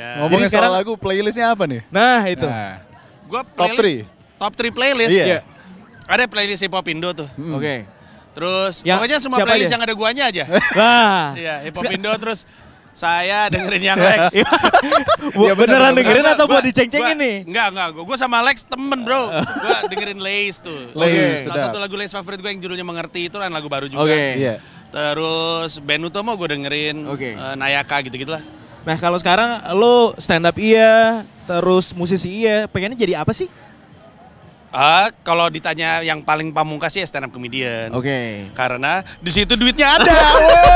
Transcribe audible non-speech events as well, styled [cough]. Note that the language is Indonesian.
Ya. Ngomongin Jadi sekarang, soal lagu playlistnya apa nih? Nah itu. Nah. Gua playlist, top 3 Top 3 playlist. Iya. Yeah. Ada playlist hip hop Indo tuh. Hmm. Oke. Okay. Terus ya, pokoknya semua playlist aja? yang ada guanya aja. [laughs] Wah. Iya, hip hop Indo terus saya dengerin yang [laughs] iya. Lex. [laughs] ya, beneran, beneran dengerin atau buat diceng-cengin ini? Enggak, enggak. gua sama Lex temen bro. gua dengerin Lays tuh. Lays Okay. Salah satu lagu Lays favorit gua yang judulnya Mengerti itu kan lagu baru juga. Oke. Okay. Iya. Yeah. Terus Ben Utomo gue dengerin. Oke. Okay. Uh, eh, Nayaka gitu-gitu lah. Nah kalau sekarang lo stand up iya, terus musisi iya, pengennya jadi apa sih? Uh, kalau ditanya yang paling pamungkas sih ya stand up comedian. Oke. Okay. Karena di situ duitnya ada. [laughs]